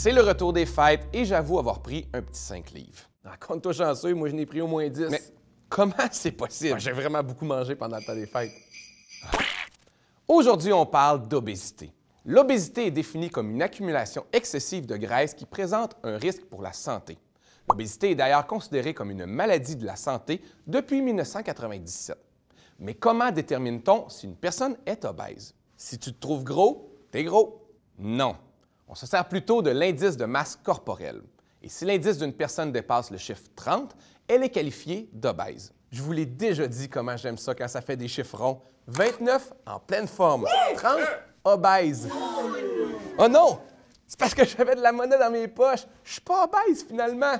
C'est le retour des fêtes et j'avoue avoir pris un petit 5 livres. Ah, Compte-toi chanceux, moi je n'ai pris au moins 10. Mais comment c'est possible? J'ai vraiment beaucoup mangé pendant le temps des fêtes. Aujourd'hui, on parle d'obésité. L'obésité est définie comme une accumulation excessive de graisse qui présente un risque pour la santé. L'obésité est d'ailleurs considérée comme une maladie de la santé depuis 1997. Mais comment détermine-t-on si une personne est obèse? Si tu te trouves gros, t'es gros. Non. On se sert plutôt de l'indice de masse corporelle. Et si l'indice d'une personne dépasse le chiffre 30, elle est qualifiée d'obèse. Je vous l'ai déjà dit comment j'aime ça quand ça fait des chiffres ronds. 29 en pleine forme, 30 obèse. Oh non! C'est parce que j'avais de la monnaie dans mes poches. Je suis pas obèse finalement.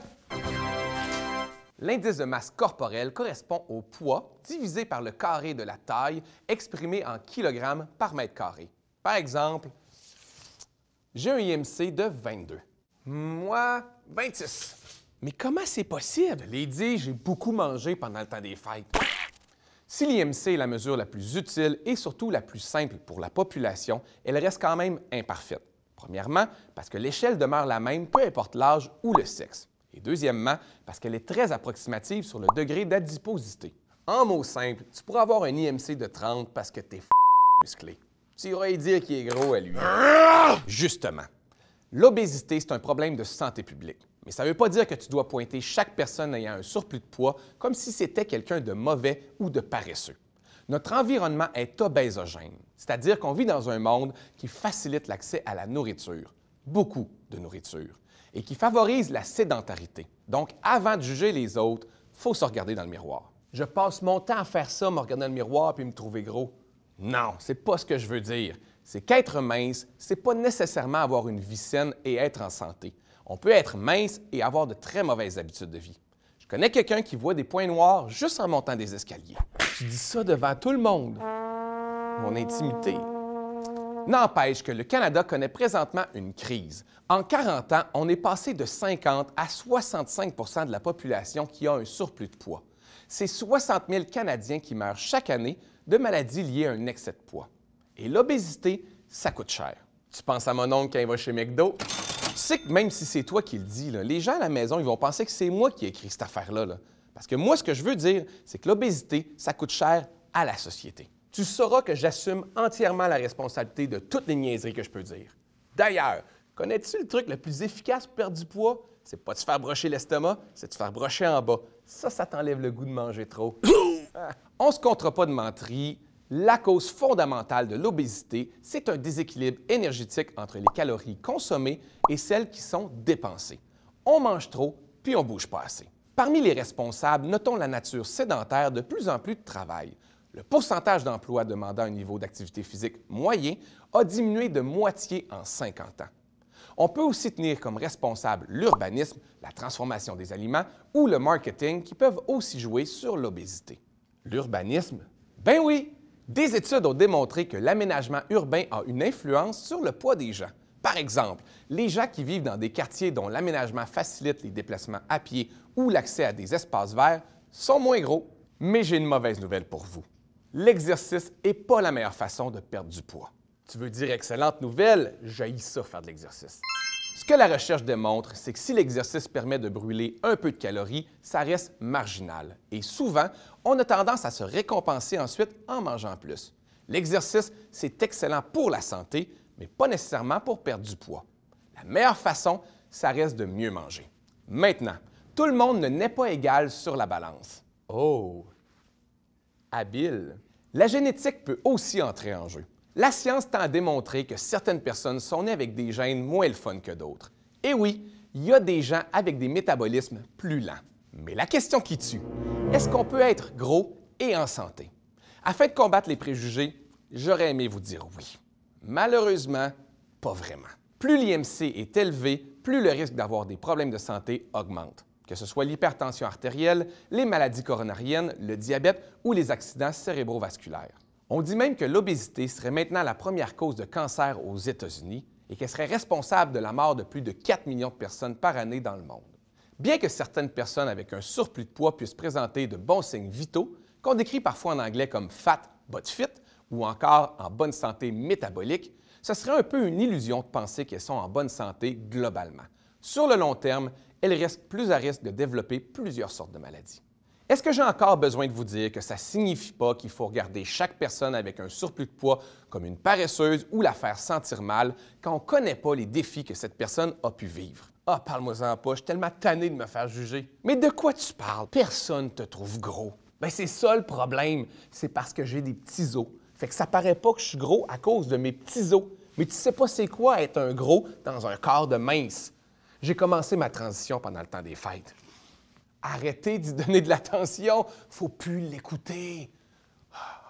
L'indice de masse corporelle correspond au poids divisé par le carré de la taille exprimé en kilogrammes par mètre carré. Par exemple, j'ai un IMC de 22. Moi, 26. Mais comment c'est possible? Lady, j'ai beaucoup mangé pendant le temps des fêtes. Si l'IMC est la mesure la plus utile et surtout la plus simple pour la population, elle reste quand même imparfaite. Premièrement, parce que l'échelle demeure la même peu importe l'âge ou le sexe. Et deuxièmement, parce qu'elle est très approximative sur le degré d'adiposité. En mots simples, tu pourras avoir un IMC de 30 parce que t'es musclé. Tu aurait dire qu'il est gros à lui. Justement. L'obésité, c'est un problème de santé publique. Mais ça ne veut pas dire que tu dois pointer chaque personne ayant un surplus de poids comme si c'était quelqu'un de mauvais ou de paresseux. Notre environnement est obésogène, c'est-à-dire qu'on vit dans un monde qui facilite l'accès à la nourriture, beaucoup de nourriture, et qui favorise la sédentarité. Donc, avant de juger les autres, faut se regarder dans le miroir. Je passe mon temps à faire ça, me regarder dans le miroir puis me trouver gros. Non, c'est pas ce que je veux dire. C'est qu'être mince, c'est pas nécessairement avoir une vie saine et être en santé. On peut être mince et avoir de très mauvaises habitudes de vie. Je connais quelqu'un qui voit des points noirs juste en montant des escaliers. Je dis ça devant tout le monde. Mon intimité. N'empêche que le Canada connaît présentement une crise. En 40 ans, on est passé de 50 à 65 de la population qui a un surplus de poids c'est 60 000 Canadiens qui meurent chaque année de maladies liées à un excès de poids. Et l'obésité, ça coûte cher. Tu penses à mon oncle quand il va chez McDo? Tu sais que même si c'est toi qui le dis, les gens à la maison, ils vont penser que c'est moi qui ai écrit cette affaire-là. Là. Parce que moi, ce que je veux dire, c'est que l'obésité, ça coûte cher à la société. Tu sauras que j'assume entièrement la responsabilité de toutes les niaiseries que je peux dire. D'ailleurs, connais-tu le truc le plus efficace pour perdre du poids? C'est pas de se faire brocher l'estomac, c'est de se faire brocher en bas. Ça, ça t'enlève le goût de manger trop. Ah. On se comptera pas de menterie. La cause fondamentale de l'obésité, c'est un déséquilibre énergétique entre les calories consommées et celles qui sont dépensées. On mange trop, puis on bouge pas assez. Parmi les responsables, notons la nature sédentaire de plus en plus de travail. Le pourcentage d'emplois demandant un niveau d'activité physique moyen a diminué de moitié en 50 ans. On peut aussi tenir comme responsable l'urbanisme, la transformation des aliments ou le marketing qui peuvent aussi jouer sur l'obésité. L'urbanisme? Ben oui! Des études ont démontré que l'aménagement urbain a une influence sur le poids des gens. Par exemple, les gens qui vivent dans des quartiers dont l'aménagement facilite les déplacements à pied ou l'accès à des espaces verts sont moins gros. Mais j'ai une mauvaise nouvelle pour vous. L'exercice n'est pas la meilleure façon de perdre du poids. Tu veux dire excellente nouvelle, jaillit ça faire de l'exercice. Ce que la recherche démontre, c'est que si l'exercice permet de brûler un peu de calories, ça reste marginal. Et souvent, on a tendance à se récompenser ensuite en mangeant plus. L'exercice, c'est excellent pour la santé, mais pas nécessairement pour perdre du poids. La meilleure façon, ça reste de mieux manger. Maintenant, tout le monde ne n'est pas égal sur la balance. Oh! Habile! La génétique peut aussi entrer en jeu. La science tend à démontrer que certaines personnes sont nées avec des gènes moins le fun que d'autres. Et oui, il y a des gens avec des métabolismes plus lents. Mais la question qui tue, est-ce qu'on peut être gros et en santé? Afin de combattre les préjugés, j'aurais aimé vous dire oui. Malheureusement, pas vraiment. Plus l'IMC est élevé, plus le risque d'avoir des problèmes de santé augmente, que ce soit l'hypertension artérielle, les maladies coronariennes, le diabète ou les accidents cérébrovasculaires. On dit même que l'obésité serait maintenant la première cause de cancer aux États-Unis et qu'elle serait responsable de la mort de plus de 4 millions de personnes par année dans le monde. Bien que certaines personnes avec un surplus de poids puissent présenter de bons signes vitaux, qu'on décrit parfois en anglais comme fat but fit ou encore en bonne santé métabolique, ce serait un peu une illusion de penser qu'elles sont en bonne santé globalement. Sur le long terme, elles risquent plus à risque de développer plusieurs sortes de maladies. Est-ce que j'ai encore besoin de vous dire que ça signifie pas qu'il faut regarder chaque personne avec un surplus de poids comme une paresseuse ou la faire sentir mal quand on connaît pas les défis que cette personne a pu vivre? Ah, parle-moi-en pas, je suis tellement tanné de me faire juger. Mais de quoi tu parles? Personne te trouve gros. Ben c'est ça le problème, c'est parce que j'ai des petits os. Fait que ça paraît pas que je suis gros à cause de mes petits os. Mais tu sais pas c'est quoi être un gros dans un corps de mince. J'ai commencé ma transition pendant le temps des fêtes. Arrêtez d'y donner de l'attention. faut plus l'écouter. Ah.